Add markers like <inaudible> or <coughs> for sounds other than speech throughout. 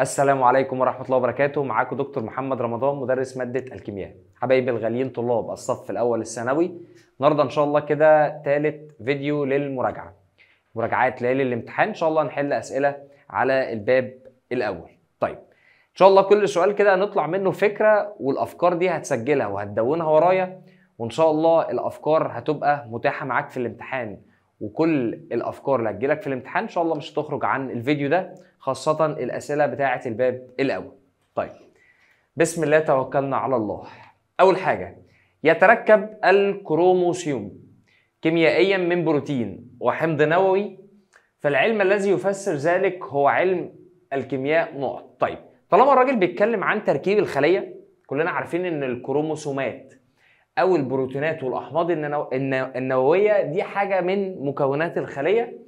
السلام عليكم ورحمة الله وبركاته معاكم دكتور محمد رمضان مدرس مادة الكيمياء حبايبي الغاليين طلاب الصف الأول الثانوي النهاردة إن شاء الله كده تالت فيديو للمراجعة مراجعات ليالي الامتحان إن شاء الله نحل أسئلة على الباب الأول طيب إن شاء الله كل سؤال كده نطلع منه فكرة والأفكار دي هتسجلها وهتدونها ورايا وإن شاء الله الأفكار هتبقى متاحة معاك في الامتحان وكل الافكار اللي هتجيلك في الامتحان ان شاء الله مش هتخرج عن الفيديو ده خاصه الاسئله بتاعه الباب الاول طيب بسم الله توكلنا على الله اول حاجه يتركب الكروموسيوم كيميائيا من بروتين وحمض نووي فالعلم الذي يفسر ذلك هو علم الكيمياء نقط طيب طالما الراجل بيتكلم عن تركيب الخليه كلنا عارفين ان الكروموسومات او البروتينات والاحماض النوويه دي حاجه من مكونات الخليه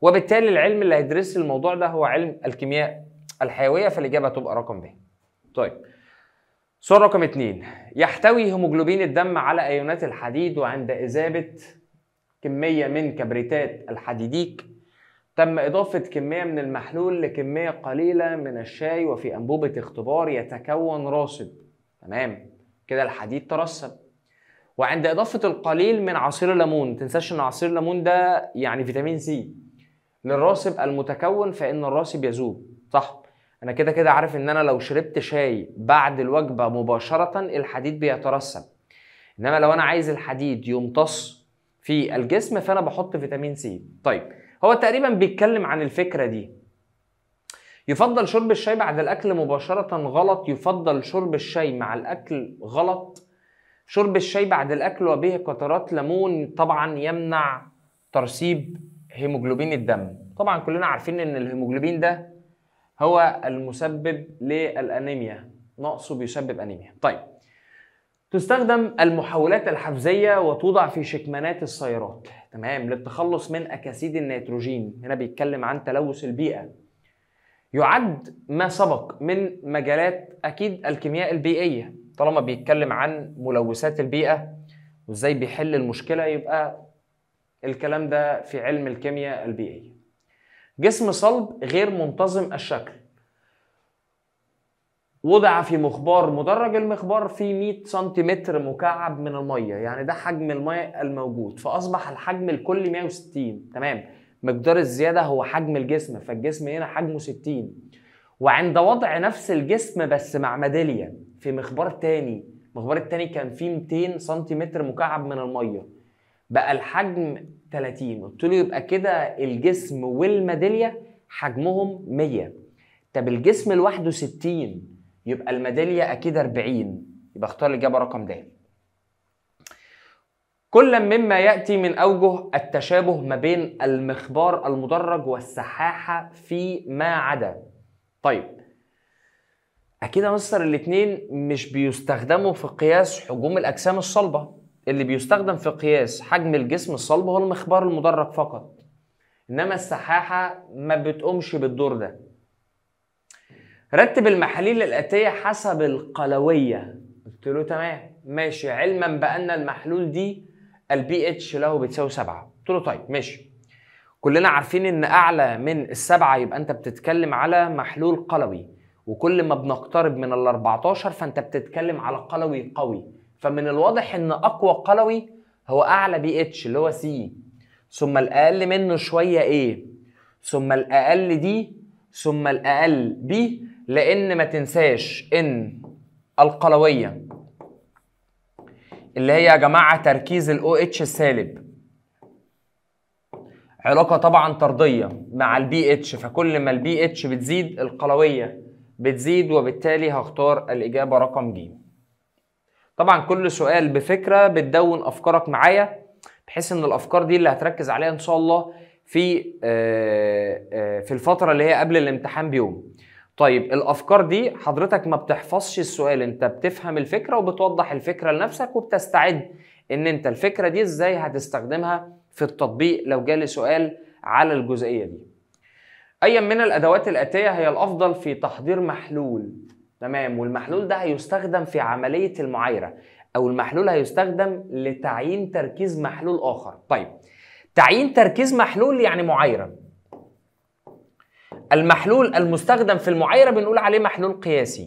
وبالتالي العلم اللي هيدرس الموضوع ده هو علم الكيمياء الحيويه فالاجابه تبقى رقم ب طيب سؤال رقم اثنين يحتوي هيموجلوبين الدم على ايونات الحديد وعند اذابه كميه من كبريتات الحديديك تم إضافة كمية من المحلول لكمية قليلة من الشاي وفي أنبوبة اختبار يتكون راصد تمام كده الحديد ترسب وعند اضافه القليل من عصير الليمون تنساش ان عصير الليمون ده يعني فيتامين سي للراسب المتكون فان الراسب يذوب صح انا كده كده عارف ان انا لو شربت شاي بعد الوجبه مباشره الحديد بيترسب انما لو انا عايز الحديد يمتص في الجسم فانا بحط فيتامين سي طيب هو تقريبا بيتكلم عن الفكره دي يفضل شرب الشاي بعد الاكل مباشره غلط يفضل شرب الشاي مع الاكل غلط شرب الشاي بعد الأكل وبه قطرات ليمون طبعا يمنع ترسيب هيموجلوبين الدم طبعا كلنا عارفين ان الهيموجلوبين ده هو المسبب للأنيميا نقصه بيسبب أنيميا طيب تستخدم المحولات الحفزية وتوضع في شكمانات السيارات تمام للتخلص من أكاسيد النيتروجين هنا بيتكلم عن تلوث البيئة يعد ما سبق من مجالات أكيد الكيمياء البيئية طالما بيتكلم عن ملوثات البيئه وازاي بيحل المشكله يبقى الكلام ده في علم الكيمياء البيئيه جسم صلب غير منتظم الشكل وضع في مخبار مدرج المخبار في 100 سنتيمتر مكعب من الميه يعني ده حجم الميه الموجود فاصبح الحجم الكلي 160 تمام مقدار الزياده هو حجم الجسم فالجسم هنا حجمه 60 وعند وضع نفس الجسم بس مع ميداليه في مخبار تاني المخبار التاني كان فيه 200 سنتيمتر مكعب من الميه بقى الحجم 30 قلت له يبقى كده الجسم والميداليه حجمهم 100 طب الجسم لوحده 60 يبقى الميداليه اكيد 40 يبقى اختار الاجابه رقم د كلا مما ياتي من اوجه التشابه ما بين المخبار المدرج والسحاحه فيما عدا طيب اكيد يا مستر الاثنين مش بيستخدموا في قياس حجوم الاجسام الصلبه اللي بيستخدم في قياس حجم الجسم الصلب هو المخبار المدرج فقط انما السحاحه ما بتقومش بالدور ده رتب المحاليل الاتيه حسب القلويه قلت له تمام ماشي علما بان المحلول دي البي اتش له بتساوي 7 قلت له طيب ماشي كلنا عارفين ان اعلى من السبعه يبقى انت بتتكلم على محلول قلوي وكل ما بنقترب من ال 14 فانت بتتكلم على قلوي قوي فمن الواضح ان اقوى قلوي هو اعلى بي اتش اللي هو سي ثم الاقل منه شويه ايه ثم الاقل دي ثم الاقل بي لان ما تنساش ان القلويه اللي هي يا جماعه تركيز الاو اتش السالب علاقه طبعا طرديه مع البي اتش فكل ما البي اتش بتزيد القلويه بتزيد وبالتالي هختار الاجابه رقم ج طبعا كل سؤال بفكره بتدون افكارك معايا بحيث ان الافكار دي اللي هتركز عليها ان شاء الله في آه، آه، في الفتره اللي هي قبل الامتحان بيوم طيب الافكار دي حضرتك ما بتحفظش السؤال انت بتفهم الفكره وبتوضح الفكره لنفسك وبتستعد ان انت الفكره دي ازاي هتستخدمها في التطبيق لو جالي سؤال على الجزئيه دي ايا من الادوات الاتيه هي الافضل في تحضير محلول تمام والمحلول ده هيستخدم في عمليه المعايره او المحلول هيستخدم لتعيين تركيز محلول اخر طيب تعيين تركيز محلول يعني معايره المحلول المستخدم في المعايره بنقول عليه محلول قياسي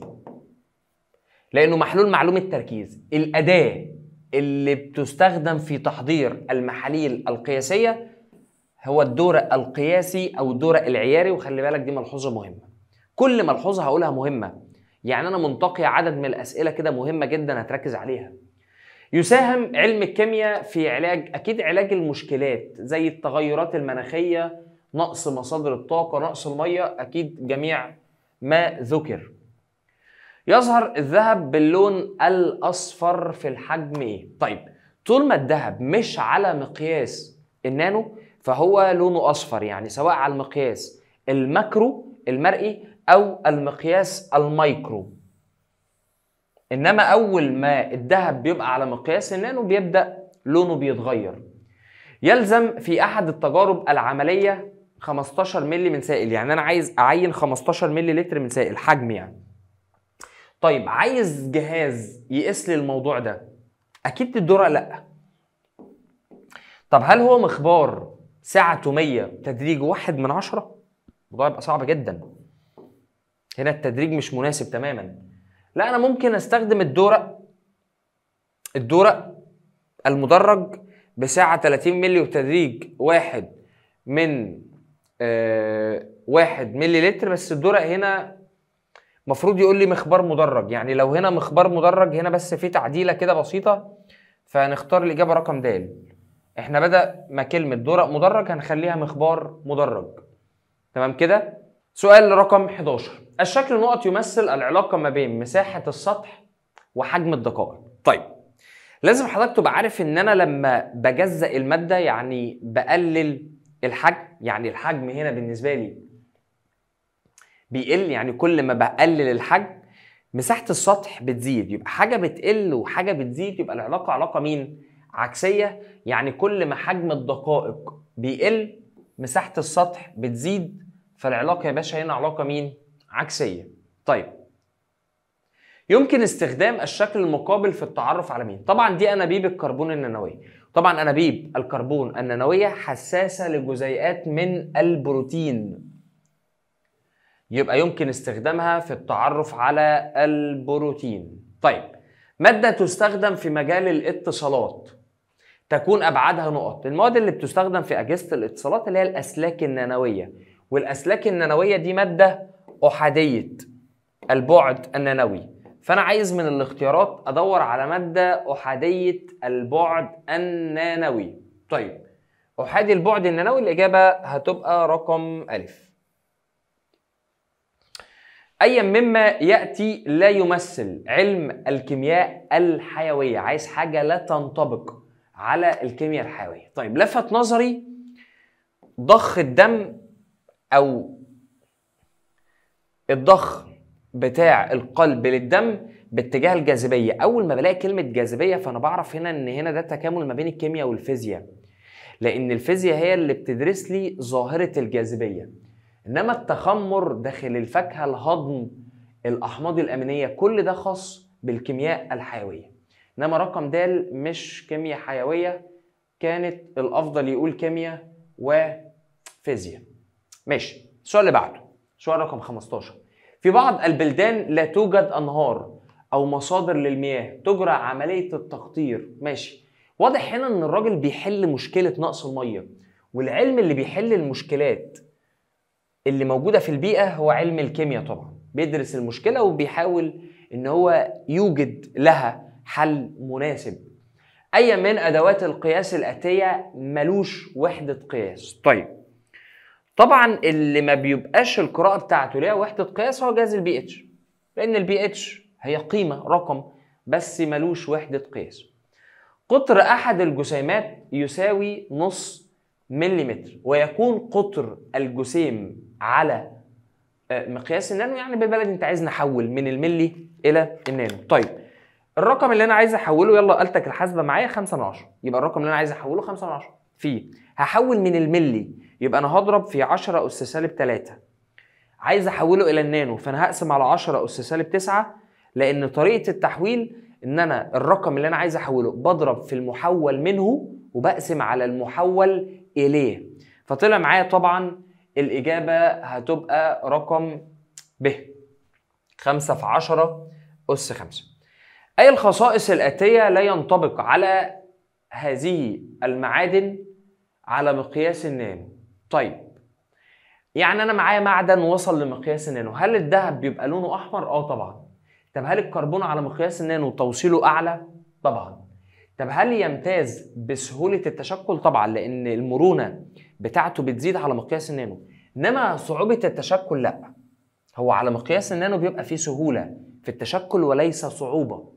لانه محلول معلومه تركيز الاداه اللي بتستخدم في تحضير المحاليل القياسية هو الدور القياسي أو الدور العياري وخلي بالك دي ملحوظة مهمة كل ملحوظة هقولها مهمة يعني أنا منتقي عدد من الأسئلة كده مهمة جدا هتركز عليها يساهم علم الكيمياء في علاج أكيد علاج المشكلات زي التغيرات المناخية نقص مصادر الطاقة نقص المية أكيد جميع ما ذكر يظهر الذهب باللون الاصفر في الحجم ايه طيب طول ما الذهب مش على مقياس النانو فهو لونه اصفر يعني سواء على المقياس الماكرو المرئي او المقياس المايكرو انما اول ما الذهب بيبقى على مقياس النانو بيبدا لونه بيتغير يلزم في احد التجارب العمليه 15 مللي من سائل يعني انا عايز اعين 15 مللي لتر من سائل حجم يعني طيب عايز جهاز يقيس لي الموضوع ده اكيد الدرة لا طب هل هو مخبار ساعة 100 تدريج واحد من عشرة؟ الموضوع يبقى صعب جدا هنا التدريج مش مناسب تماما لا انا ممكن استخدم الدورق الدورق المدرج بساعة 30 مللي وتدريج واحد من آه واحد ملي لتر بس الدورق هنا المفروض يقول لي مخبار مدرج يعني لو هنا مخبار مدرج هنا بس في تعديله كده بسيطه فهنختار الاجابه رقم د احنا بدا ما كلمه درق مدرج هنخليها مخبار مدرج تمام كده سؤال رقم 11 الشكل نقط يمثل العلاقه ما بين مساحه السطح وحجم الدقائق طيب لازم حضرتك تبقى عارف ان انا لما بجزأ الماده يعني بقلل الحجم يعني الحجم هنا بالنسبه لي بيقل يعني كل ما بقلل الحجم مساحه السطح بتزيد يبقى حاجه بتقل وحاجه بتزيد يبقى العلاقه علاقه مين عكسيه يعني كل ما حجم الدقائق بيقل مساحه السطح بتزيد فالعلاقه يا باشا هنا علاقه مين عكسيه طيب يمكن استخدام الشكل المقابل في التعرف على مين طبعا دي انابيب الكربون النانويه طبعا انابيب الكربون النانويه حساسه لجزيئات من البروتين يبقى يمكن استخدامها في التعرف على البروتين طيب مادة تستخدم في مجال الاتصالات تكون أبعادها نقط المواد اللي بتستخدم في أجهزة الاتصالات اللي هي الأسلاك النانوية والأسلاك النانوية دي مادة أحادية البعد النانوي فأنا عايز من الاختيارات أدور على مادة أحادية البعد النانوي طيب أحادي البعد النانوي الإجابة هتبقى رقم ألف أيا مما يأتي لا يمثل علم الكيمياء الحيوية عايز حاجة لا تنطبق على الكيمياء الحيوية طيب لفت نظري ضخ الدم أو الضخ بتاع القلب للدم باتجاه الجاذبية أول ما بلاقي كلمة جاذبية فأنا بعرف هنا إن هنا ده تكامل ما بين الكيمياء والفيزياء لأن الفيزياء هي اللي بتدرس لي ظاهرة الجاذبية انما التخمر داخل الفاكهه الهضم الاحماض الامينيه كل ده خاص بالكيمياء الحيويه انما رقم د مش كيمياء حيويه كانت الافضل يقول كيمياء وفيزياء ماشي السؤال اللي بعده سؤال رقم 15 في بعض البلدان لا توجد انهار او مصادر للمياه تجرى عمليه التقطير ماشي واضح هنا ان الراجل بيحل مشكله نقص الميه والعلم اللي بيحل المشكلات اللي موجوده في البيئه هو علم الكيمياء طبعا بيدرس المشكله وبيحاول ان هو يوجد لها حل مناسب اي من ادوات القياس الاتيه ملوش وحده قياس طيب طبعا اللي ما بيبقاش القراءه بتاعته ليها وحده قياس هو جهاز البي اتش لان البي اتش هي قيمه رقم بس ملوش وحده قياس قطر احد الجسيمات يساوي نص مليمتر ويكون قطر الجسيم على آه، مقياس النانو يعني بالبلد انت عايز نحول من الملي الى النانو طيب الرقم اللي انا عايز احوله يلا آلتك الحاسبه معايا 5 من 10 يبقى الرقم اللي انا عايز احوله 5 من 10 فيه هحول من الملي يبقى انا هضرب في 10 اس سالب 3 عايز احوله الى النانو فانا هقسم على 10 اس سالب 9 لان طريقه التحويل ان انا الرقم اللي انا عايز احوله بضرب في المحول منه وبقسم على المحول اليه فطلع معايا طبعا الإجابة هتبقى رقم ب 5 في 10 أس 5 أي الخصائص الآتية لا ينطبق على هذه المعادن على مقياس النانو طيب يعني انا معايا معدن وصل لمقياس النانو هل الذهب بيبقى لونه احمر اه طبعا طب هل الكربون على مقياس النانو توصيله اعلى طبعا طب هل يمتاز بسهوله التشكل طبعا لان المرونه بتاعته بتزيد على مقياس النانو انما صعوبه التشكل لا هو على مقياس النانو بيبقى فيه سهوله في التشكل وليس صعوبه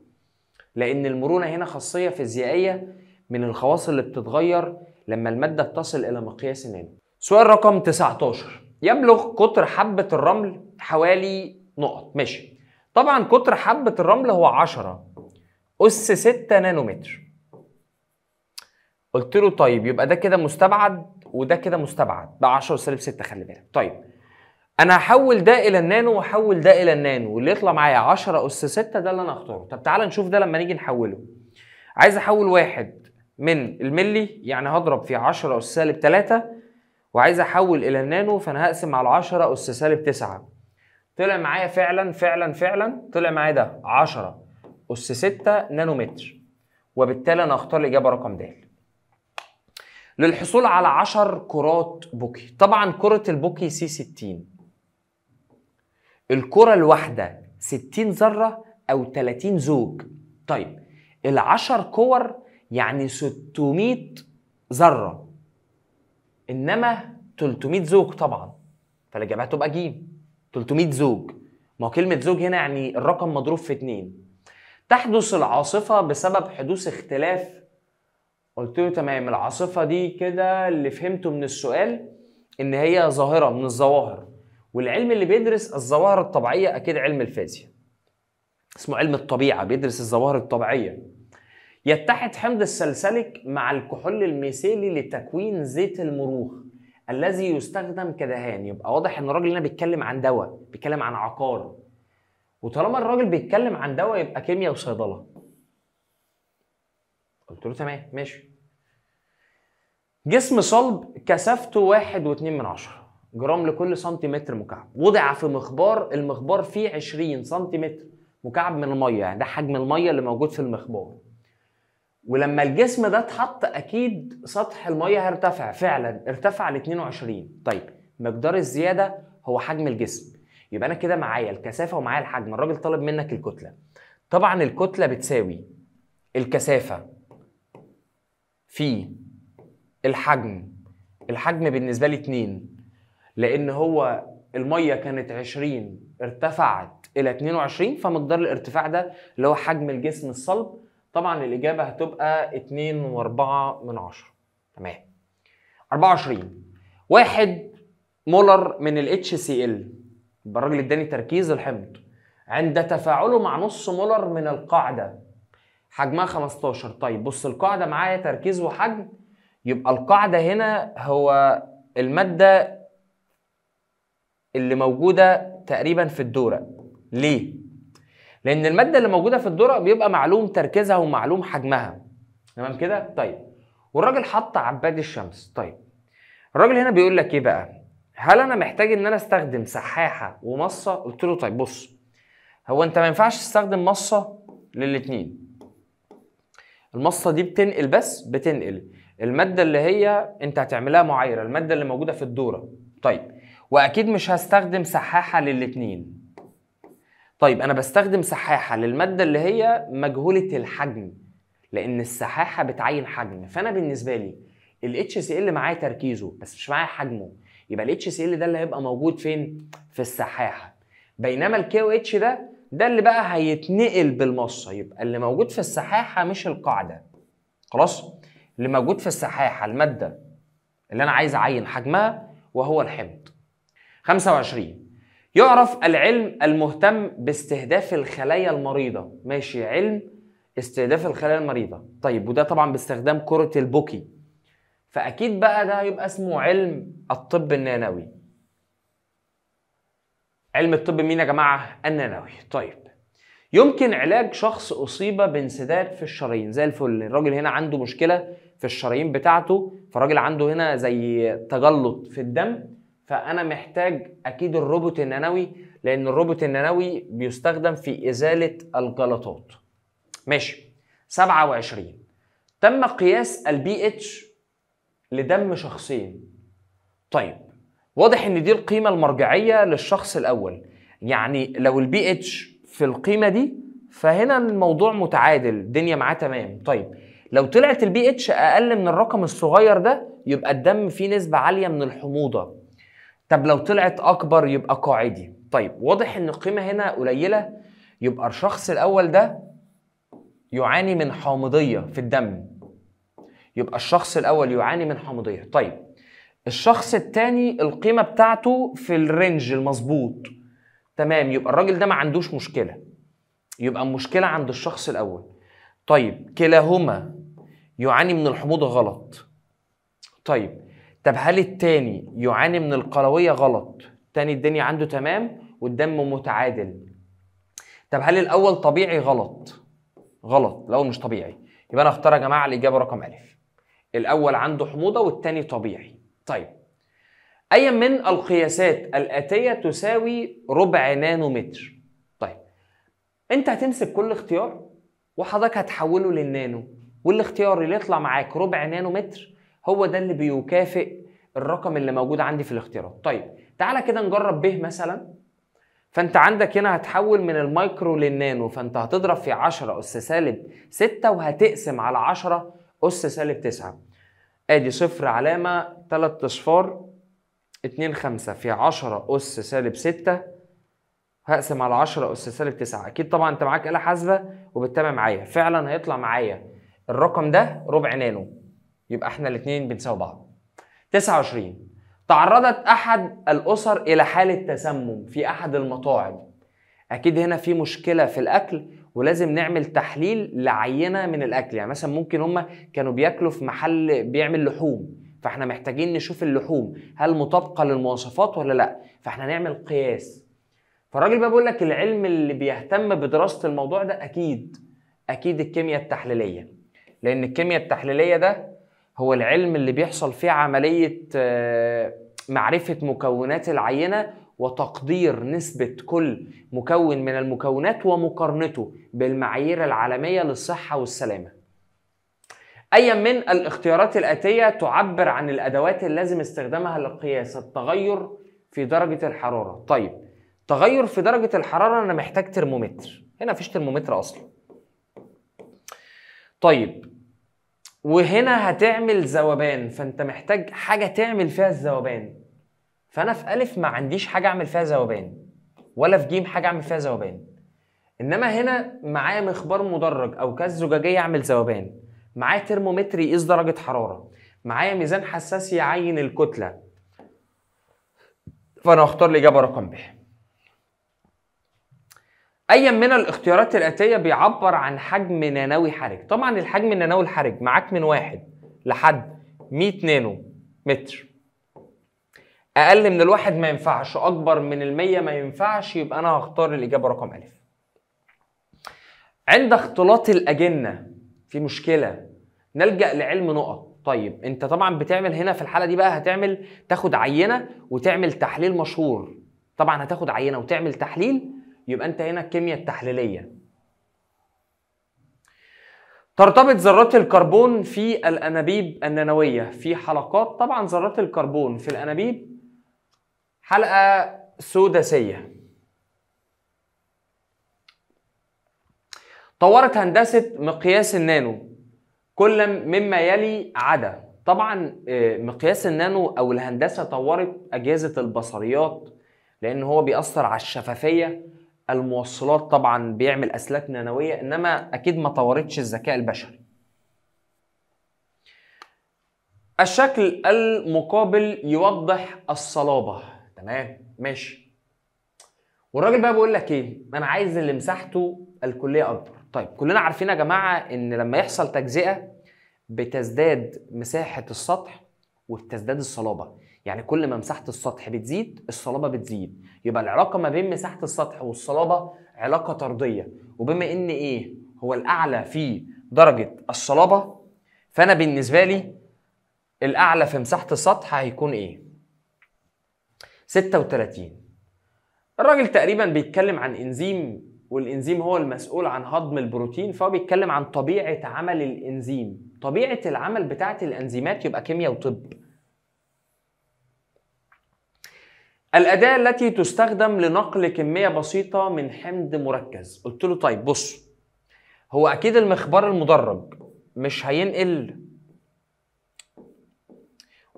لان المرونه هنا خاصيه فيزيائيه من الخواص اللي بتتغير لما الماده بتصل الى مقياس النانو سؤال رقم 19 يبلغ قطر حبه الرمل حوالي نقط ماشي طبعا قطر حبه الرمل هو 10 اس 6 نانومتر قلت له طيب يبقى ده كده مستبعد وده كده مستبعد ده 10 سالب 6 خلي بالك طيب انا هحول ده الى النانو واحول ده الى النانو واللي يطلع معايا 10 اس 6 ده اللي انا اختاره طب تعالى نشوف ده لما نيجي نحوله عايز احول واحد من الملي يعني هضرب في 10 اس سالب 3 وعايز احول الى النانو فانا هقسم على 10 اس سالب 9 طلع معايا فعلا فعلا فعلا طلع معايا ده 10 اس 6 نانومتر وبالتالي انا هختار الاجابه رقم د للحصول على 10 كرات بوكي طبعا كرة البوكي سي 60 الكرة الواحدة 60 ذرة أو 30 زوج طيب ال 10 كور يعني 600 ذرة إنما 300 زوج طبعا فالإجابة هتبقى جيم 300 زوج ما كلمة زوج هنا يعني الرقم مضروب في اتنين تحدث العاصفة بسبب حدوث اختلاف قلت له تمام العاصفه دي كده اللي فهمته من السؤال ان هي ظاهره من الظواهر والعلم اللي بيدرس الظواهر الطبيعيه اكيد علم الفيزياء اسمه علم الطبيعه بيدرس الظواهر الطبيعيه يتحد حمض السلسلك مع الكحول الميثيلي لتكوين زيت المروخ الذي يستخدم كدهان يبقى واضح ان الراجل هنا بيتكلم عن دواء بيتكلم عن عقار وطالما الراجل بيتكلم عن دواء يبقى كيمياء وصيدله قلت له تمام ماشي جسم صلب كثافته واحد واتنين من عشرة جرام لكل سنتيمتر مكعب وضع في مخبار المخبار فيه 20 سنتيمتر مكعب من الميه يعني ده حجم الميه اللي موجود في المخبار ولما الجسم ده اتحط اكيد سطح الميه هيرتفع فعلا ارتفع ل 22 طيب مقدار الزياده هو حجم الجسم يبقى انا كده معايا الكثافه ومعايا الحجم الراجل طلب منك الكتله طبعا الكتله بتساوي الكثافه في الحجم الحجم بالنسبة لي اتنين لأن هو المية كانت 20 ارتفعت إلى 22 فمقدار الارتفاع ده اللي هو حجم الجسم الصلب طبعا الإجابة هتبقى 2.4 تمام 24 واحد مولر من ال HCl الراجل اداني تركيز الحمض عند تفاعله مع نص مولر من القاعدة حجمها 15 طيب بص القاعدة معايا تركيز وحجم يبقى القاعدة هنا هو المادة اللي موجودة تقريبا في الدورة ليه؟ لأن المادة اللي موجودة في الدورة بيبقى معلوم تركيزها ومعلوم حجمها تمام كده؟ طيب والراجل حط عباد الشمس طيب الراجل هنا بيقول لك ايه بقى؟ هل انا محتاج ان انا استخدم سحاحه ومصه؟ قلت له طيب بص هو انت ما ينفعش تستخدم مصه للاتنين المصه دي بتنقل بس بتنقل الماده اللي هي انت هتعملها معايره الماده اللي موجوده في الدوره طيب واكيد مش هستخدم سحاحه للاتنين طيب انا بستخدم سحاحه للماده اللي هي مجهوله الحجم لان السحاحه بتعين حجم فانا بالنسبه لي الاتش HCl ال معايا تركيزه بس مش معايا حجمه يبقى الاتش HCl ال ده اللي هيبقى موجود فين في السحاحه بينما الكي او اتش ده ده اللي بقى هيتنقل بالمص يبقى اللي موجود في السحاحه مش القاعده خلاص اللي موجود في السحاحه الماده اللي انا عايز اعين حجمها وهو الحمض 25 يعرف العلم المهتم باستهداف الخلايا المريضه ماشي علم استهداف الخلايا المريضه طيب وده طبعا باستخدام كره البوكي فاكيد بقى ده يبقى اسمه علم الطب النانوي علم الطب مين يا جماعه النانوي طيب يمكن علاج شخص اصيب بانسداد في الشرايين زي الفل الراجل هنا عنده مشكله في الشرايين بتاعته فالراجل عنده هنا زي تجلط في الدم فانا محتاج اكيد الروبوت النانوي لان الروبوت النانوي بيستخدم في ازاله الجلطات ماشي 27 تم قياس البي اتش لدم شخصين طيب واضح ان دي القيمه المرجعيه للشخص الاول يعني لو البي اتش في القيمه دي فهنا الموضوع متعادل الدنيا معاه تمام طيب لو طلعت البي اتش اقل من الرقم الصغير ده يبقى الدم فيه نسبه عاليه من الحموضه طب لو طلعت اكبر يبقى قاعدي طيب واضح ان القيمه هنا قليله يبقى الشخص الاول ده يعاني من حامضيه في الدم يبقى الشخص الاول يعاني من حامضيه طيب الشخص التاني القيمه بتاعته في الرينج المظبوط تمام يبقى الراجل ده ما عندوش مشكله يبقى المشكله عند الشخص الاول طيب كلاهما يعاني من الحموضه غلط طيب طب هل التاني يعاني من القلويه غلط تاني الدنيا عنده تمام والدم متعادل طب هل الاول طبيعي غلط غلط الاول مش طبيعي يبقى انا اختار يا جماعه الاجابه رقم الف الاول عنده حموضه والتاني طبيعي طيب أي من القياسات الآتية تساوي ربع نانومتر؟ طيب أنت هتمسك كل اختيار وحضرتك هتحوله للنانو والاختيار اللي يطلع معاك ربع نانومتر هو ده اللي بيكافئ الرقم اللي موجود عندي في الاختيارات طيب تعالى كده نجرب به مثلا فانت عندك هنا هتحول من المايكرو للنانو فانت هتضرب في 10 اس سالب 6 وهتقسم على 10 اس سالب 9 ادي صفر علامة تلات اصفار اتنين خمسة في عشرة أس سالب ستة هقسم على عشرة أس سالب تسعة أكيد طبعا أنت معاك آلة حاسبة وبتتابع معايا فعلا هيطلع معايا الرقم ده ربع نانو يبقى احنا الاتنين بنساوي بعض 29 تعرضت أحد الأسر إلى حالة تسمم في أحد المطاعم أكيد هنا في مشكلة في الأكل ولازم نعمل تحليل لعينه من الاكل يعني مثلا ممكن هم كانوا بياكلوا في محل بيعمل لحوم فاحنا محتاجين نشوف اللحوم هل مطابقه للمواصفات ولا لا فاحنا نعمل قياس فالراجل بقى بيقول لك العلم اللي بيهتم بدراسه الموضوع ده اكيد اكيد الكيمياء التحليليه لان الكيمياء التحليليه ده هو العلم اللي بيحصل فيه عمليه آه، معرفه مكونات العينه وتقدير نسبة كل مكون من المكونات ومقارنته بالمعايير العالمية للصحة والسلامة. أي من الاختيارات الآتية تعبر عن الأدوات اللازم استخدامها لقياس التغير في درجة الحرارة. طيب تغير في درجة الحرارة أنا محتاج ترمومتر، هنا مفيش ترمومتر أصلا. طيب وهنا هتعمل ذوبان فأنت محتاج حاجة تعمل فيها الذوبان فانا في الف ما عنديش حاجه اعمل فيها ذوبان ولا في جيم حاجه اعمل فيها ذوبان انما هنا معايا مخبار مدرج او كاس زجاجيه اعمل ذوبان معايا ترمومتر يقيس درجه حراره معايا ميزان حساس يعين الكتله فانا هختار الاجابه رقم ب ايا من الاختيارات الاتيه بيعبر عن حجم نانوي حرج طبعا الحجم النانوي الحرج معاك من واحد لحد 100 نانو متر اقل من الواحد ما ينفعش اكبر من المية ما ينفعش يبقى انا هختار الاجابه رقم الف عند اختلاط الاجنه في مشكله نلجا لعلم نقط طيب انت طبعا بتعمل هنا في الحاله دي بقى هتعمل تاخد عينه وتعمل تحليل مشهور طبعا هتاخد عينه وتعمل تحليل يبقى انت هنا الكيمياء التحليليه ترتبط ذرات الكربون في الانابيب النانويه في حلقات طبعا ذرات الكربون في الانابيب حلقه سداسيه طورت هندسه مقياس النانو كل مما يلي عدا طبعا آه، مقياس النانو او الهندسه طورت اجهزه البصريات لان هو بيأثر على الشفافيه الموصلات طبعا بيعمل اسلاك نانويه انما اكيد ما طورتش الذكاء البشري الشكل المقابل يوضح الصلابه تمام ماشي والراجل بقى بيقول لك ايه انا عايز اللي مساحته الكليه اكبر طيب كلنا عارفين يا جماعه ان لما يحصل تجزئه بتزداد مساحه السطح وبتزداد الصلابه يعني كل ما مساحه السطح بتزيد الصلابه بتزيد يبقى العلاقه ما بين مساحه السطح والصلابه علاقه طرديه وبما ان ايه هو الاعلى في درجه الصلابه فانا بالنسبه لي الاعلى في مساحه السطح هيكون ايه 36 الراجل تقريبا بيتكلم عن انزيم والانزيم هو المسؤول عن هضم البروتين فهو بيتكلم عن طبيعه عمل الانزيم طبيعه العمل بتاعه الانزيمات يبقى كيمياء وطب الأداة التي تستخدم لنقل كمية بسيطة من حمض مركز قلت له طيب بص هو أكيد المخبار المدرج مش هينقل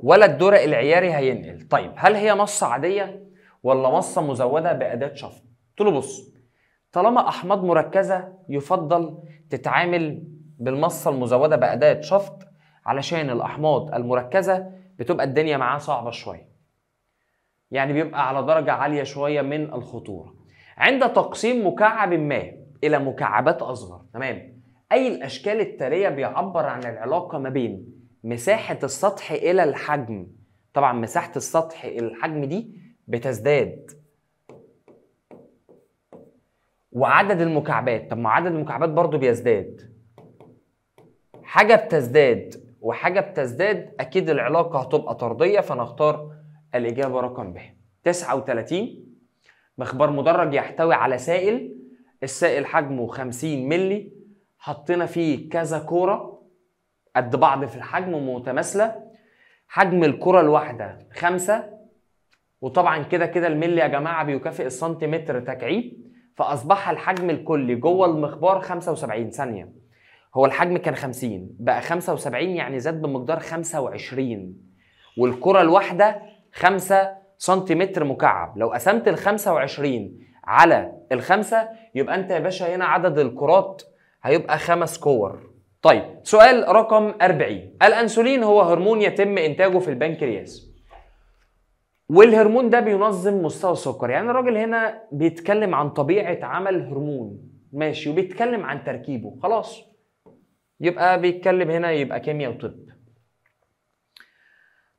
ولا الدرق العياري هينقل طيب هل هي مصه عاديه ولا مصه مزوده باداه شفط قلت له بص طالما احماض مركزه يفضل تتعامل بالمصه المزوده باداه شفط علشان الاحماض المركزه بتبقى الدنيا معاه صعبه شويه يعني بيبقى على درجه عاليه شويه من الخطوره عند تقسيم مكعب ما الى مكعبات اصغر تمام اي الاشكال التاليه بيعبر عن العلاقه ما بين مساحه السطح الى الحجم طبعا مساحه السطح الى الحجم دي بتزداد وعدد المكعبات طب ما عدد المكعبات برضو بيزداد حاجه بتزداد وحاجه بتزداد اكيد العلاقه هتبقى طرديه فنختار الاجابه رقم ب 39 مخبار مدرج يحتوي على سائل السائل حجمه 50 مللي حطينا فيه كذا كوره قد بعض في الحجم ومتماثله حجم الكره الواحده خمسة وطبعا كده كده الملي يا جماعه بيكافئ السنتيمتر تكعيب فاصبح الحجم الكلي جوه المخبار 75 ثانيه هو الحجم كان 50 بقى 75 يعني زاد بمقدار 25 والكره الواحده 5 سنتيمتر مكعب لو قسمت ال 25 على الخمسة يبقى انت يا باشا هنا عدد الكرات هيبقى خمس كور طيب سؤال رقم 40 الانسولين هو هرمون يتم انتاجه في البنكرياس والهرمون ده بينظم مستوى السكر يعني الراجل هنا بيتكلم عن طبيعه عمل هرمون ماشي وبيتكلم عن تركيبه خلاص يبقى بيتكلم هنا يبقى كيمياء وطب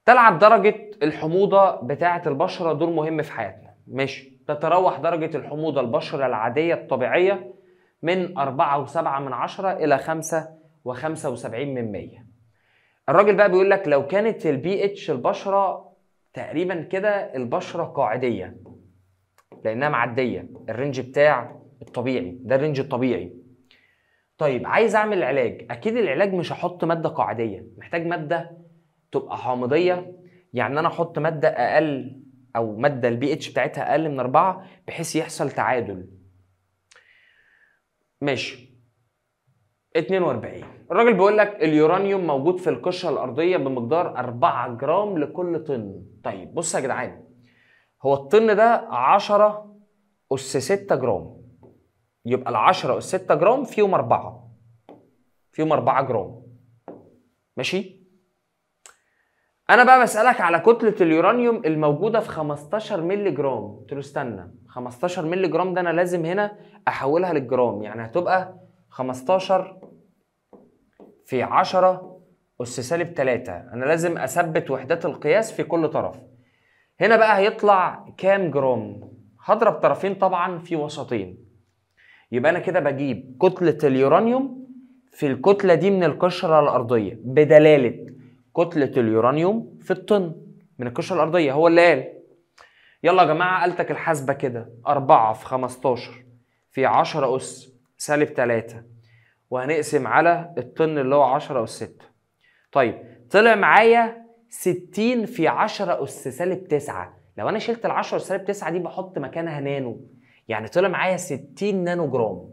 تلعب درجة الحموضة بتاعة البشرة دور مهم في حياتنا ماشي تتراوح درجة الحموضة البشرة العادية الطبيعية من 4.7 إلى 5 75 من 100 الراجل بقى بيقول لك لو كانت البي اتش البشره تقريبا كده البشره قاعديه لانها معديه الرينج بتاع الطبيعي ده الرينج الطبيعي طيب عايز اعمل علاج اكيد العلاج مش هحط ماده قاعديه محتاج ماده تبقى حامضيه يعني انا احط ماده اقل او ماده البي اتش بتاعتها اقل من 4 بحيث يحصل تعادل ماشي 42 الراجل بيقول لك اليورانيوم موجود في القشره الارضيه بمقدار 4 جرام لكل طن طيب بص يا جدعان هو الطن ده 10 اس 6 جرام يبقى ال 10 اس 6 جرام فيهم 4 فيهم 4 جرام ماشي انا بقى بسالك على كتله اليورانيوم الموجوده في 15 مللي جرام قلت له استنى 15 مللي جرام ده انا لازم هنا احولها للجرام يعني هتبقى 15 في 10 أس سالب 3 أنا لازم أثبت وحدات القياس في كل طرف هنا بقى هيطلع كام جرام هضرب طرفين طبعا في وسطين يبقى أنا كده بجيب كتلة اليورانيوم في الكتلة دي من القشرة الأرضية بدلالة كتلة اليورانيوم في الطن من القشرة الأرضية هو اللي قال يلا يا جماعة قالتك الحاسبة كده 4 في 15 في 10 أس سالب 3 وهنقسم على الطن اللي هو 10 أس 6 طيب طلع معايا 60 في 10 أس سالب 9 لو أنا شلت ال 10 أس سالب 9 دي بحط مكانها نانو يعني طلع معايا 60 نانو جرام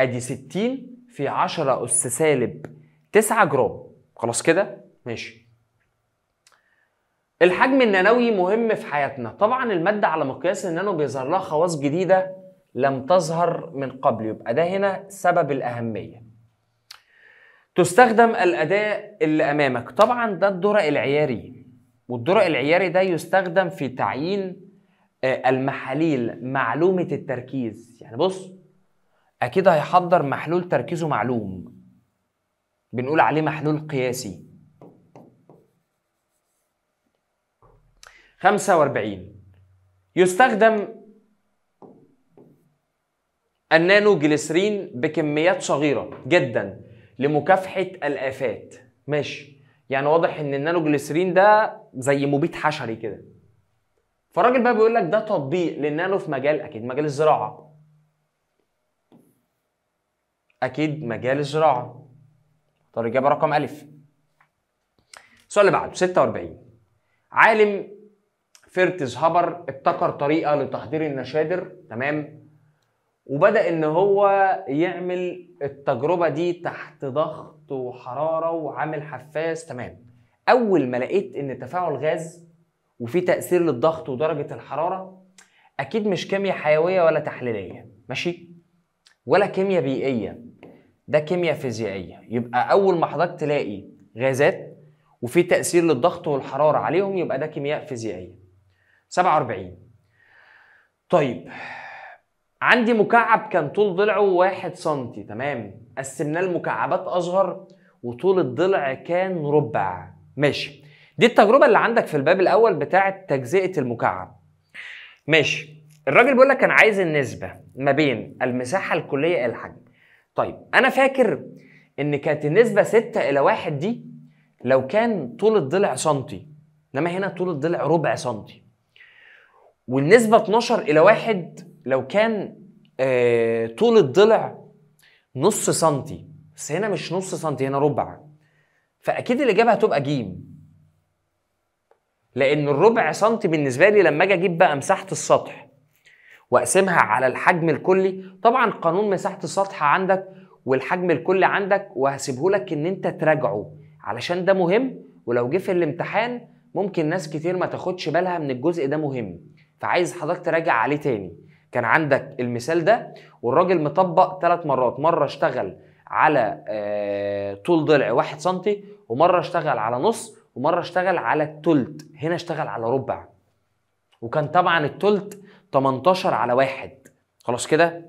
أدي 60 في 10 أس سالب 9 جرام خلاص كده ماشي الحجم النانوي مهم في حياتنا طبعا المادة على مقياس النانو بيظهر لها خواص جديدة لم تظهر من قبل يبقى ده هنا سبب الأهمية تستخدم الأداة اللي أمامك طبعا ده الدرق العياري والدرق العياري ده يستخدم في تعيين آه، المحاليل معلومة التركيز يعني بص أكيد هيحضر محلول تركيزه معلوم بنقول عليه محلول قياسي 45 يستخدم النانو جليسرين بكميات صغيرة جدا لمكافحة الآفات ماشي يعني واضح ان النانو جليسرين ده زي مبيد حشري كده فالراجل بقى بيقول لك ده تطبيق للنانو في مجال اكيد مجال الزراعة اكيد مجال الزراعة طب الإجابة رقم ألف السؤال اللي بعده 46 عالم فيرتز هابر ابتكر طريقة لتحضير النشادر تمام وبدا ان هو يعمل التجربه دي تحت ضغط وحراره وعامل حفاز تمام اول ما لقيت ان تفاعل غاز وفي تاثير للضغط ودرجه الحراره اكيد مش كيمياء حيويه ولا تحليليه ماشي ولا كيمياء بيئيه ده كيمياء فيزيائيه يبقى اول ما حضرتك تلاقي غازات وفي تاثير للضغط والحراره عليهم يبقى ده كيمياء فيزيائيه 47 طيب عندي مكعب كان طول ضلعه 1 سم تمام قسمناه لمكعبات اصغر وطول الضلع كان ربع ماشي دي التجربه اللي عندك في الباب الاول بتاعه تجزئه المكعب ماشي الراجل بيقول لك كان عايز النسبه ما بين المساحه الكليه الحجم طيب انا فاكر ان كانت النسبه 6 الى 1 دي لو كان طول الضلع سنتي انما هنا طول الضلع ربع سنتي والنسبه 12 الى 1 لو كان آه، طول الضلع نص سنتي بس هنا مش نص سنتي هنا ربع فاكيد الاجابه هتبقى جيم لان الربع سنتي بالنسبه لي لما اجي اجيب بقى مساحه السطح واقسمها على الحجم الكلي طبعا قانون مساحه السطح عندك والحجم الكلي عندك وهسيبه لك ان انت تراجعه علشان ده مهم ولو جه في الامتحان ممكن ناس كتير ما تاخدش بالها من الجزء ده مهم فعايز حضرتك تراجع عليه تاني كان عندك المثال ده والراجل مطبق ثلاث مرات مره اشتغل على آه، طول ضلع واحد سنتي ومره اشتغل على نص ومره اشتغل على التلت هنا اشتغل على ربع وكان طبعا التلت 18 على واحد خلاص كده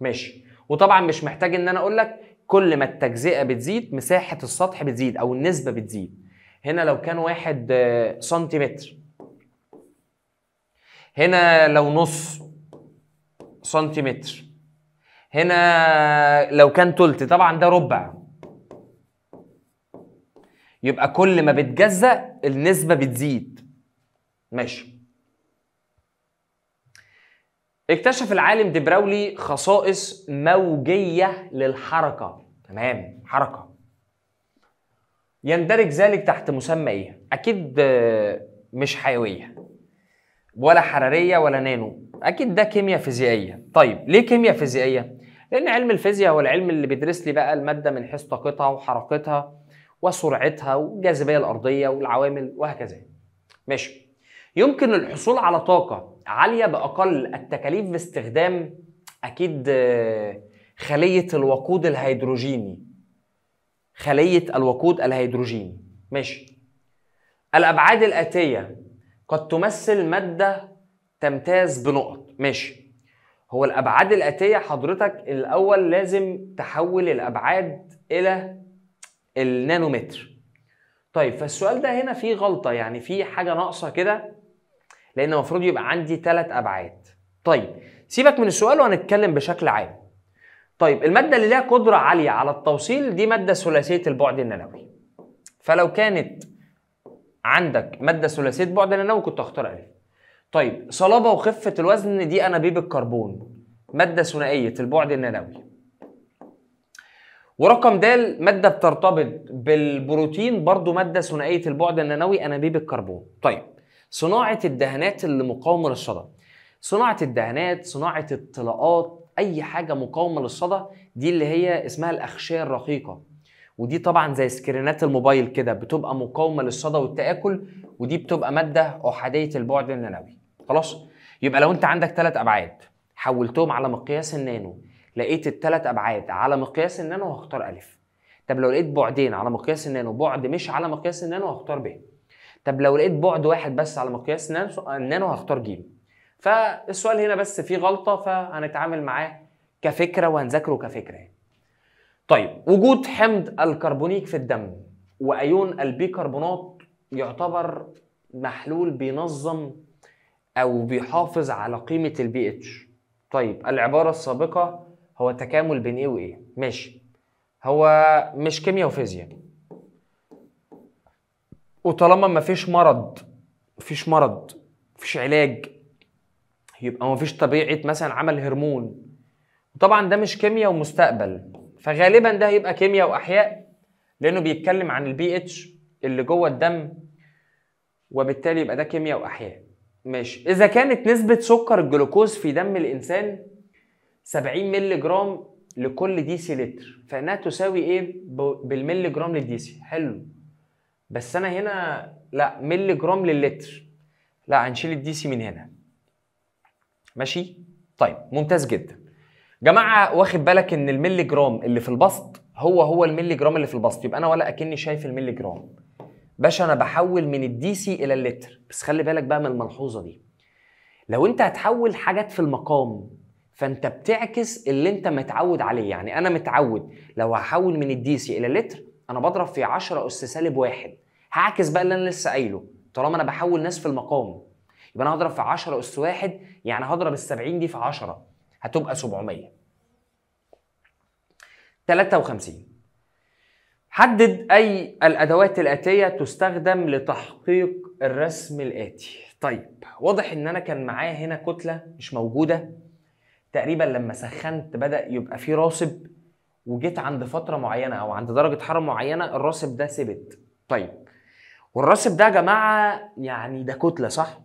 ماشي وطبعا مش محتاج ان انا اقول لك كل ما التجزئه بتزيد مساحه السطح بتزيد او النسبه بتزيد هنا لو كان واحد آه، سنتيمتر هنا لو نص سنتيمتر هنا لو كان تلت طبعا ده ربع يبقى كل ما بتجزأ النسبة بتزيد ماشي اكتشف العالم دبراولي خصائص موجية للحركة تمام حركة يندرج ذلك تحت مسمى ايه؟ اكيد آه، مش حيوية ولا حراريه ولا نانو اكيد ده كيمياء فيزيائيه طيب ليه كيمياء فيزيائيه لان علم الفيزياء هو العلم اللي بيدرس لي بقى الماده من حيث طاقتها وحركتها وسرعتها والجاذبيه الارضيه والعوامل وهكذا ماشي يمكن الحصول على طاقه عاليه باقل التكاليف باستخدام اكيد آه، خليه الوقود الهيدروجيني خليه الوقود الهيدروجيني ماشي الابعاد الاتيه قد تمثل مادة تمتاز بنقط ماشي هو الأبعاد الآتية حضرتك الأول لازم تحول الأبعاد إلى النانومتر طيب فالسؤال ده هنا فيه غلطة يعني فيه حاجة ناقصة كده لأن المفروض يبقى عندي ثلاث أبعاد طيب سيبك من السؤال وهنتكلم بشكل عام طيب المادة اللي لها قدرة عالية على التوصيل دي مادة ثلاثية البعد النانوي فلو كانت عندك ماده ثلاثيه بعد الانوي كنت هختار الف طيب صلابه وخفه الوزن دي انابيب الكربون ماده ثنائيه البعد النووي. ورقم د ماده بترتبط بالبروتين برضو ماده ثنائيه البعد النانوي انابيب الكربون طيب صناعه الدهانات اللي مقاومه للصدى صناعه الدهانات صناعه الطلاقات اي حاجه مقاومه للصدى دي اللي هي اسمها الأخشية الرقيقه ودي طبعا زي سكرينات الموبايل كده بتبقى مقاومه للصدى والتاكل ودي بتبقى ماده احاديه البعد النانوي خلاص يبقى لو انت عندك ثلاث ابعاد حولتهم على مقياس النانو لقيت الثلاث ابعاد على مقياس النانو هختار الف طب لو لقيت بعدين على مقياس النانو بعد مش على مقياس النانو هختار ب طب لو لقيت بعد واحد بس على مقياس النانو هختار ج فالسؤال هنا بس فيه غلطه فهنتعامل معاه كفكره وهنذاكره كفكره يعني. طيب وجود حمض الكربونيك في الدم وايون البيكربونات يعتبر محلول بينظم او بيحافظ على قيمه البي اتش طيب العباره السابقه هو تكامل بين ايه وايه ماشي هو مش كيمياء وفيزياء وطالما ما فيش مرض مفيش مرض مفيش علاج يبقى مفيش طبيعه مثلا عمل هرمون طبعا ده مش كيمياء ومستقبل فغالبا ده هيبقى كيمياء واحياء لانه بيتكلم عن البي اتش اللي جوه الدم وبالتالي يبقى ده كيمياء واحياء ماشي اذا كانت نسبه سكر الجلوكوز في دم الانسان 70 مللي جرام لكل ديسي لتر فانها تساوي ايه بالملي جرام للديسي حلو بس انا هنا لا ملي جرام للتر لا هنشيل الديسي من هنا ماشي طيب ممتاز جدا جماعه واخد بالك ان الملي جرام اللي في البسط هو هو الملي جرام اللي في البسط يبقى انا ولا اكني شايف الملي جرام باشا انا بحول من الدي سي الى اللتر بس خلي بالك بقى من الملحوظه دي لو انت هتحول حاجات في المقام فانت بتعكس اللي انت متعود عليه يعني انا متعود لو هحول من الدي سي الى اللتر انا بضرب في 10 اس سالب واحد هعكس بقى اللي انا لسه قايله طالما انا بحول ناس في المقام يبقى انا هضرب في 10 اس واحد يعني هضرب ال 70 دي في 10 هتبقى 700 53 حدد أي الأدوات الآتية تستخدم لتحقيق الرسم الآتي طيب واضح إن أنا كان معايا هنا كتلة مش موجودة تقريبا لما سخنت بدأ يبقى فيه راسب وجيت عند فترة معينة أو عند درجة حرارة معينة الراسب ده ثبت طيب والراسب ده يا جماعة يعني ده كتلة صح؟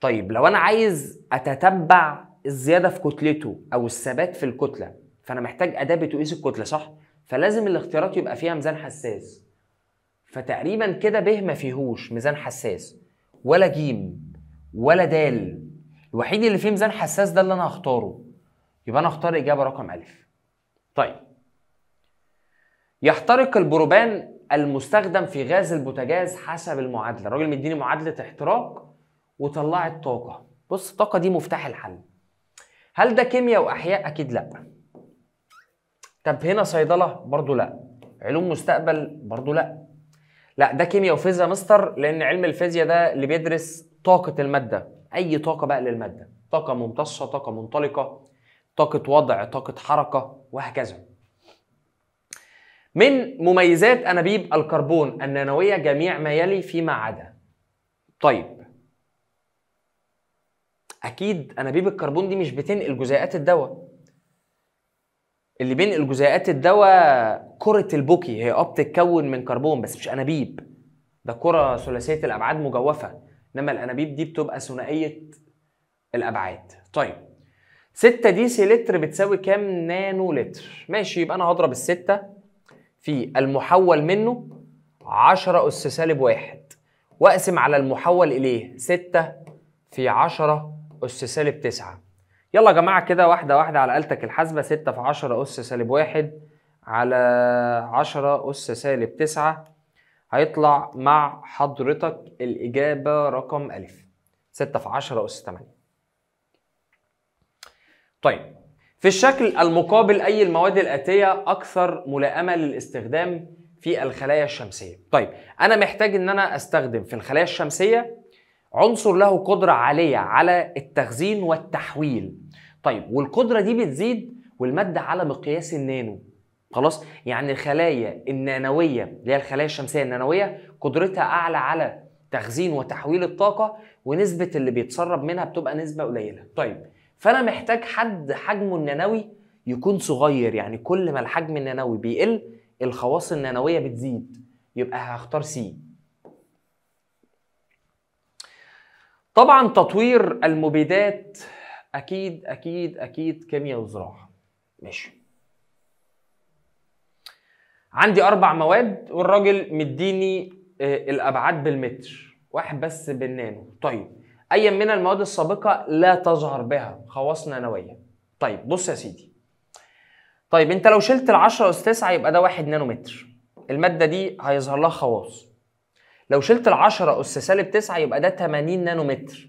طيب لو أنا عايز أتتبع الزياده في كتلته او الثبات في الكتله فانا محتاج اداه بتقيس الكتله صح فلازم الاختيارات يبقى فيها ميزان حساس فتقريبا كده ب ما فيهوش ميزان حساس ولا ج ولا د الوحيد اللي فيه ميزان حساس ده اللي انا هختاره يبقى انا هختار اجابه رقم الف طيب يحترق البروبان المستخدم في غاز البوتاجاز حسب المعادله الراجل مديني معادله احتراق وطلعت طاقه بص الطاقه دي مفتاح الحل هل ده كيمياء واحياء اكيد لا طب هنا صيدله برضو لا علوم مستقبل برضو لا لا ده كيمياء وفيزياء مستر لان علم الفيزياء ده اللي بيدرس طاقه الماده اي طاقه بقى للماده طاقه ممتصه طاقه منطلقه طاقه وضع طاقه حركه وهكذا من مميزات انابيب الكربون النانويه جميع ما يلي فيما عدا طيب اكيد انابيب الكربون دي مش بتنقل جزيئات الدواء اللي بينقل جزيئات الدواء كرة البوكي هي اه بتتكون من كربون بس مش انابيب ده كرة ثلاثية الابعاد مجوفة انما الانابيب دي بتبقى ثنائية الابعاد طيب 6 دي سي لتر بتساوي كام نانو لتر ماشي يبقى انا هضرب الستة في المحول منه 10 اس سالب واحد واقسم على المحول اليه 6 في 10 أس سالب 9 يلا يا جماعة كده واحدة واحدة على آلتك الحاسبة 6 في 10 أس سالب 1 على 10 أس سالب 9 هيطلع مع حضرتك الإجابة رقم أ 6 في 10 أس 8 طيب في الشكل المقابل أي المواد الآتية أكثر ملائمة للاستخدام في الخلايا الشمسية طيب أنا محتاج أن أنا أستخدم في الخلايا الشمسية عنصر له قدرة عالية على التخزين والتحويل طيب والقدرة دي بتزيد والمادة على مقياس النانو خلاص يعني الخلايا النانوية اللي هي الخلايا الشمسية النانوية قدرتها أعلى على تخزين وتحويل الطاقة ونسبة اللي بيتسرب منها بتبقى نسبة قليلة طيب فأنا محتاج حد حجمه النانوي يكون صغير يعني كل ما الحجم النانوي بيقل الخواص النانوية بتزيد يبقى هختار سي طبعا تطوير المبيدات اكيد اكيد اكيد كيمياء وزراعه ماشي عندي اربع مواد والراجل مديني آه، الابعاد بالمتر واحد بس بالنانو طيب اي من المواد السابقه لا تظهر بها خواص نانويه طيب بص يا سيدي طيب انت لو شلت ال10 اس 9 يبقى ده 1 نانومتر الماده دي هيظهر لها خواص لو شلت ال 10 اس سالب 9 يبقى ده 80 نانو متر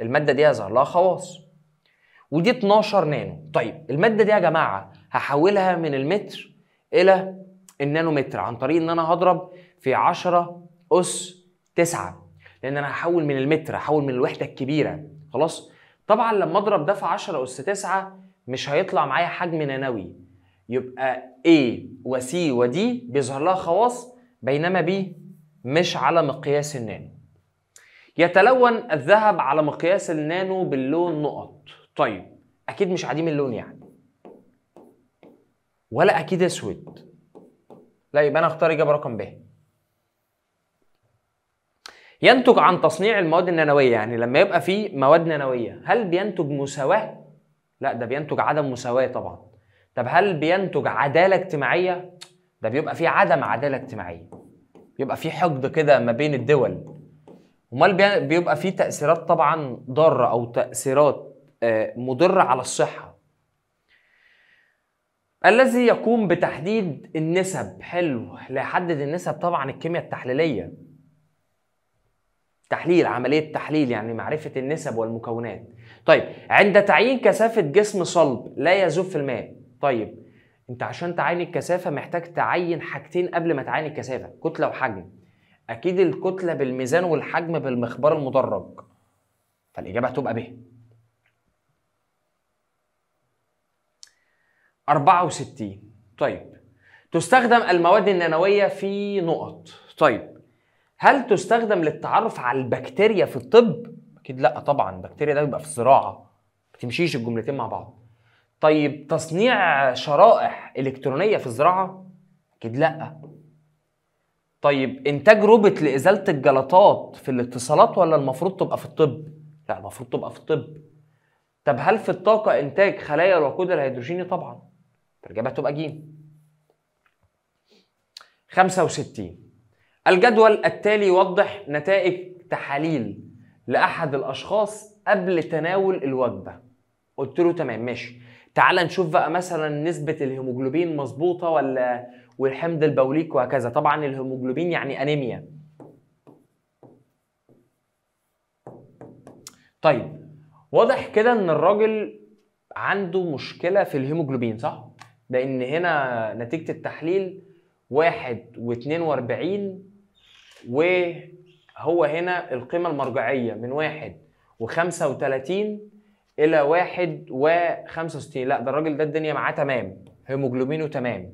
الماده دي هيظهر لها خواص ودي 12 نانو طيب الماده دي يا جماعه هحولها من المتر الى النانومتر عن طريق ان انا هضرب في 10 اس 9 لان انا هحول من المتر هحول من الوحده الكبيره خلاص طبعا لما اضرب ده في 10 اس 9 مش هيطلع معايا حجم نانوي يبقى A و C و D بيظهر لها خواص بينما B مش على مقياس النانو يتلون الذهب على مقياس النانو باللون نقط طيب اكيد مش عديم اللون يعني ولا اكيد اسود لا يبقى انا اختار اجابه رقم ب ينتج عن تصنيع المواد النانويه يعني لما يبقى فيه مواد نانويه هل بينتج مساواه لا ده بينتج عدم مساواه طبعا طب هل بينتج عداله اجتماعيه ده بيبقى فيه عدم عداله اجتماعيه بيبقى في حقد كده ما بين الدول امال بيبقى في تاثيرات طبعا ضاره او تاثيرات آه، مضره على الصحه الذي يقوم بتحديد النسب حلو ليحدد النسب طبعا الكيمياء التحليليه تحليل عملية تحليل يعني معرفة النسب والمكونات طيب عند تعيين كثافة جسم صلب لا يذوب في الماء طيب انت عشان تعاين الكثافه محتاج تعين حاجتين قبل ما تعاين الكثافه كتله وحجم اكيد الكتله بالميزان والحجم بالمخبار المدرج فالاجابه هتبقى ب 64 طيب تستخدم المواد النانويه في نقط طيب هل تستخدم للتعرف على البكتيريا في الطب اكيد لا طبعا البكتيريا ده بيبقى في الزراعه ما تمشيش الجملتين مع بعض طيب تصنيع شرائح الكترونيه في الزراعه اكيد لا طيب انتاج روبوت لازاله الجلطات في الاتصالات ولا المفروض تبقى في الطب لا المفروض تبقى في الطب طب هل في الطاقه انتاج خلايا الوقود الهيدروجيني طبعا الاجابه تبقى جيم 65 الجدول التالي يوضح نتائج تحاليل لاحد الاشخاص قبل تناول الوجبه قلت له تمام ماشي تعال نشوف بقى مثلا نسبه الهيموجلوبين مظبوطه ولا والحمض البوليك وهكذا طبعا الهيموجلوبين يعني انيميا طيب واضح كده ان الراجل عنده مشكله في الهيموجلوبين صح لان هنا نتيجه التحليل واحد واتنين واربعين وهو هنا القيمة المرجعية من واحد وخمسة وتلاتين الى واحد و65 لا ده الراجل ده الدنيا معاه تمام هيموجلوبينه تمام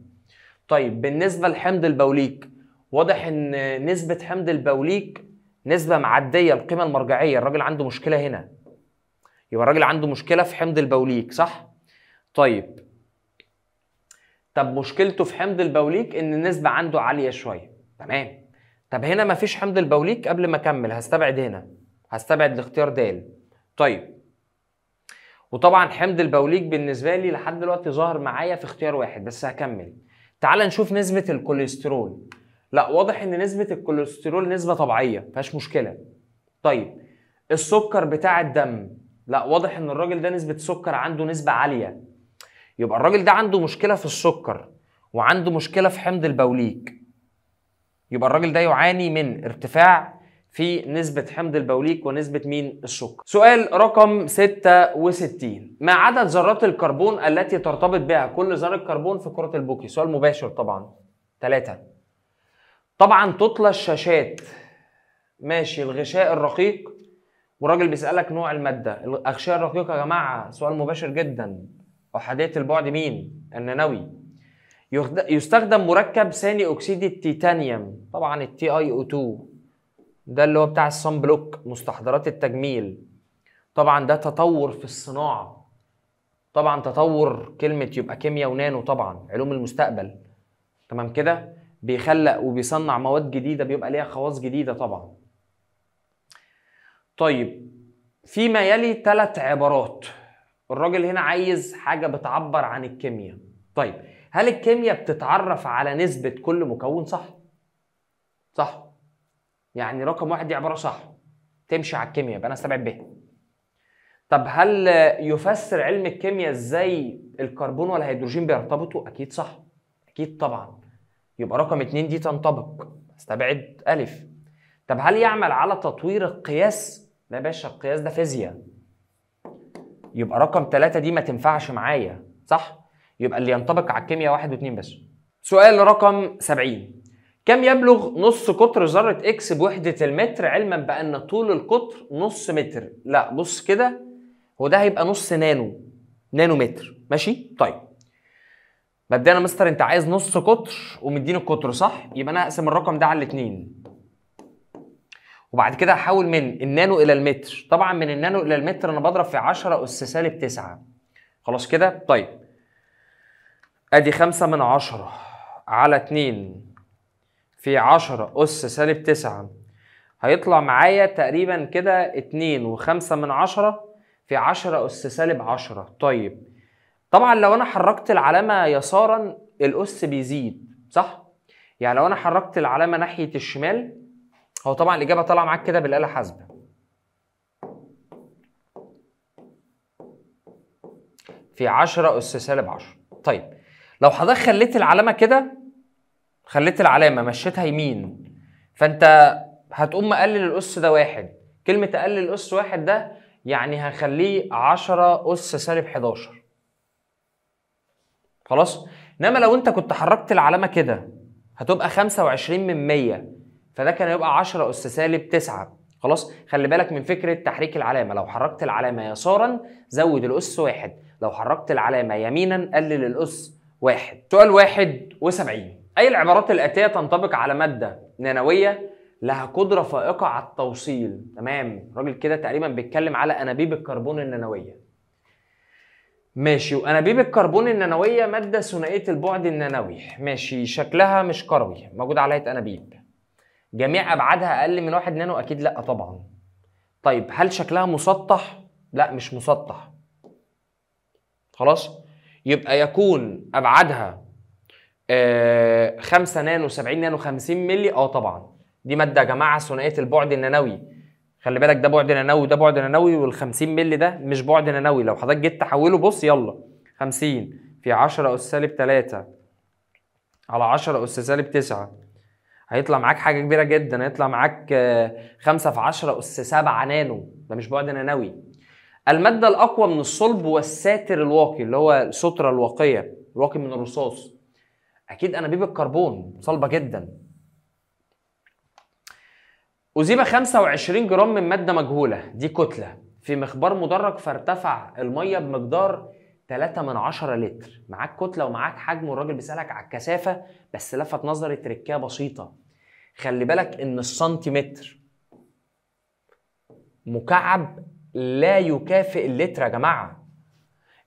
طيب بالنسبه لحمض البوليك واضح ان نسبه حمض البوليك نسبه معديه القيمه المرجعيه الراجل عنده مشكله هنا يبقى الراجل عنده مشكله في حمض البوليك صح طيب طب مشكلته في حمض البوليك ان النسبه عنده عاليه شويه تمام طب هنا مفيش حمض البوليك قبل ما اكمل هستبعد هنا هستبعد الاختيار د طيب وطبعا حمض البوليك بالنسبه لي لحد دلوقتي ظاهر معايا في اختيار واحد بس هكمل تعال نشوف نسبه الكوليسترول لا واضح ان نسبه الكوليسترول نسبه طبيعيه فيهاش مشكله طيب السكر بتاع الدم لا واضح ان الراجل ده نسبه سكر عنده نسبه عاليه يبقى الراجل ده عنده مشكله في السكر وعنده مشكله في حمض البوليك يبقى الراجل ده يعاني من ارتفاع في نسبة حمض البوليك ونسبة مين السكر. سؤال رقم 66 ما عدد ذرات الكربون التي ترتبط بها كل ذرة كربون في كرة البوكي؟ سؤال مباشر طبعا. ثلاثة. طبعا تطلى الشاشات ماشي الغشاء الرقيق وراجل بيسألك نوع المادة، الأغشاء الرقيق يا جماعة سؤال مباشر جدا. أحادية البعد مين؟ النانوي. يستخدم مركب ثاني أكسيد التيتانيوم طبعا التي اي او 2 ده اللي هو بتاع الصن بلوك مستحضرات التجميل طبعا ده تطور في الصناعه طبعا تطور كلمه يبقى كيمياء ونانو طبعا علوم المستقبل تمام كده بيخلق وبيصنع مواد جديده بيبقى ليها خواص جديده طبعا طيب فيما يلي ثلاث عبارات الراجل هنا عايز حاجه بتعبر عن الكيمياء طيب هل الكيمياء بتتعرف على نسبه كل مكون صح صح يعني رقم واحد دي عباره صح تمشي على الكيمياء يبقى انا استبعد ب طب هل يفسر علم الكيمياء ازاي الكربون والهيدروجين بيرتبطوا اكيد صح اكيد طبعا يبقى رقم اتنين دي تنطبق استبعد الف طب هل يعمل على تطوير القياس لا يا باشا القياس ده فيزياء يبقى رقم ثلاثة دي ما تنفعش معايا صح يبقى اللي ينطبق على الكيمياء واحد واثنين بس سؤال رقم سبعين كم يبلغ نص قطر ذرة اكس بوحدة المتر علما بأن طول القطر نص متر لا بص كده هو ده هيبقى نص نانو نانو متر ماشي طيب مبدئيا مستر انت عايز نص قطر ومديني القطر صح يبقى انا هقسم الرقم ده على الاتنين وبعد كده هحول من النانو الى المتر طبعا من النانو الى المتر انا بضرب في 10 اس سالب 9 خلاص كده طيب ادي 5 من 10 على 2 في 10 أس سالب 9 هيطلع معايا تقريبا كده 2 و5 من 10 في 10 أس سالب 10 طيب طبعا لو أنا حركت العلامة يسارا الأس بيزيد صح؟ يعني لو أنا حركت العلامة ناحية الشمال هو طبعا الإجابة طالعة معاك كده بالآلة حاسبة في 10 أس سالب 10 طيب لو حضرتك خليت العلامة كده خليت العلامه مشيتها يمين فانت هتقوم مقلل الاس ده واحد كلمه اقلل الاس واحد ده يعني هخليه 10 اس سالب 11 خلاص انما لو انت كنت حركت العلامه كده هتبقى 25 من 100 فده كان هيبقى 10 اس سالب 9 خلاص خلي بالك من فكره تحريك العلامه لو حركت العلامه يسارا زود الاس واحد لو حركت العلامه يمينا قلل الاس واحد سؤال واحد وسبعين أي العبارات الآتية تنطبق على مادة نانوية لها قدرة فائقة على التوصيل تمام الراجل كده تقريبا بيتكلم على أنابيب الكربون النانوية ماشي وأنابيب الكربون النانوية مادة ثنائية البعد النانوي ماشي شكلها مش كروي موجود على هيئة أنابيب جميع أبعادها أقل من واحد نانو أكيد لأ طبعا طيب هل شكلها مسطح؟ لا مش مسطح خلاص يبقى يكون أبعادها 5 آه، نانو 70 نانو 50 مللي اه طبعا دي ماده يا جماعه ثنائيه البعد النانوي خلي بالك ده بعد نانوي وده بعد نانوي وال50 مللي ده مش بعد نانوي لو حضرتك جيت تحوله بص يلا 50 في 10 اس سالب 3 على 10 اس سالب 9 هيطلع معاك حاجه كبيره جدا هيطلع معاك 5 آه، في 10 اس 7 نانو ده مش بعد نانوي الماده الاقوى من الصلب والساتر الواقي اللي هو الستره الواقيه الواقي من الرصاص اكيد انابيب الكربون صلبه جدا اذيب 25 جرام من ماده مجهوله دي كتله في مخبار مدرج فارتفع الميه بمقدار 3 من 10 لتر معاك كتله ومعاك حجم والراجل بيسالك على الكثافه بس لفت نظري تركيه بسيطه خلي بالك ان السنتيمتر مكعب لا يكافئ اللتر يا جماعه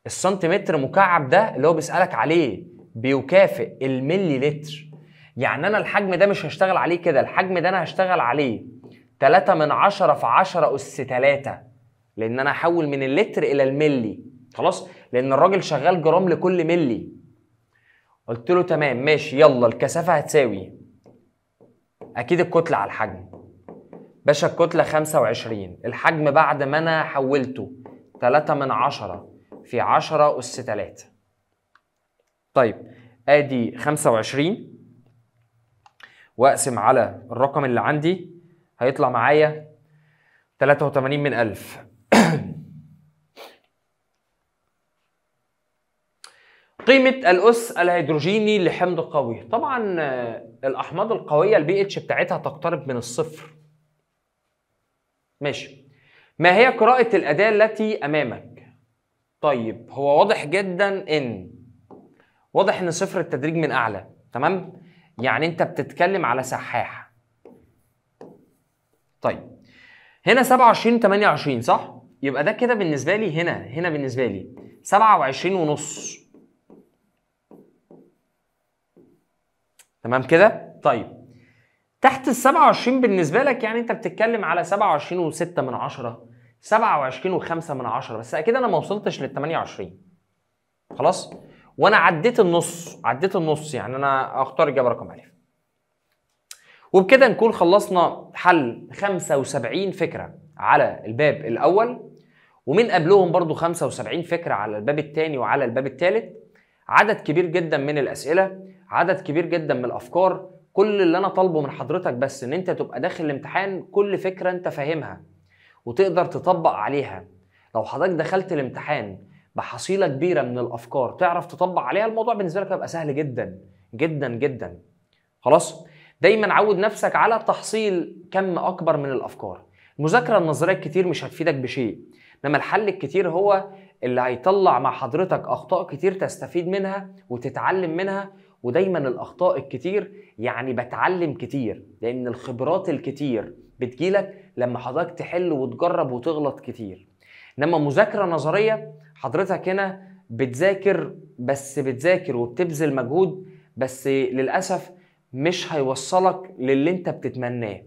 السنتيمتر مكعب ده اللي هو بيسالك عليه بيكافئ الملي لتر يعني انا الحجم ده مش هشتغل عليه كده الحجم ده انا هشتغل عليه 3 من 10 في 10 اس 3 لان انا هحول من اللتر الى الملي خلاص لان الراجل شغال جرام لكل ملي قلت له تمام ماشي يلا الكثافه هتساوي اكيد الكتله على الحجم باشا الكتله 25 الحجم بعد ما انا حولته 3 من 10 في 10 اس 3 طيب ادي 25 واقسم على الرقم اللي عندي هيطلع معايا 83 من 1000 <coughs> قيمة الأس الهيدروجيني لحمض قوي طبعا آه، الأحماض القوية البي اتش بتاعتها تقترب من الصفر ماشي ما هي قراءة الأداة التي أمامك؟ طيب هو واضح جدا إن واضح ان صفر التدريج من اعلى تمام يعني انت بتتكلم على سحاح طيب هنا 27 28 صح يبقى ده كده بالنسبه لي هنا هنا بالنسبه لي 27 ونص تمام كده طيب تحت ال 27 بالنسبه لك يعني انت بتتكلم على 27 و6 من 10 27 و5 من 10 بس اكيد انا ما وصلتش لل 28 خلاص وانا عديت النص عديت النص يعني انا اختار اجابه رقم الف وبكده نكون خلصنا حل 75 فكره على الباب الاول ومن قبلهم برضو 75 فكره على الباب الثاني وعلى الباب الثالث عدد كبير جدا من الاسئله عدد كبير جدا من الافكار كل اللي انا طالبه من حضرتك بس ان انت تبقى داخل الامتحان كل فكره انت فاهمها وتقدر تطبق عليها لو حضرتك دخلت الامتحان بحصيله كبيره من الافكار تعرف تطبق عليها الموضوع بالنسبه لك هيبقى سهل جدا جدا جدا خلاص دايما عود نفسك على تحصيل كم اكبر من الافكار المذاكره النظريه الكتير مش هتفيدك بشيء انما الحل الكتير هو اللي هيطلع مع حضرتك اخطاء كتير تستفيد منها وتتعلم منها ودايما الاخطاء الكتير يعني بتعلم كتير لان الخبرات الكتير بتجيلك لما حضرتك تحل وتجرب وتغلط كتير انما مذاكره نظريه حضرتك هنا بتذاكر بس بتذاكر وبتبذل مجهود بس للاسف مش هيوصلك للي انت بتتمناه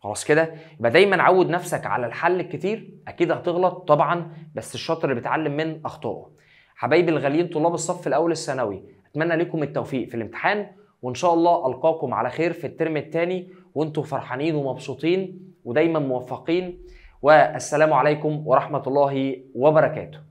خلاص كده يبقى دايما عود نفسك على الحل الكتير اكيد هتغلط طبعا بس الشاطر اللي بيتعلم من اخطائه حبايبي الغاليين طلاب الصف الاول الثانوي اتمنى لكم التوفيق في الامتحان وان شاء الله القاكم على خير في الترم الثاني وانتم فرحانين ومبسوطين ودايما موفقين والسلام عليكم ورحمه الله وبركاته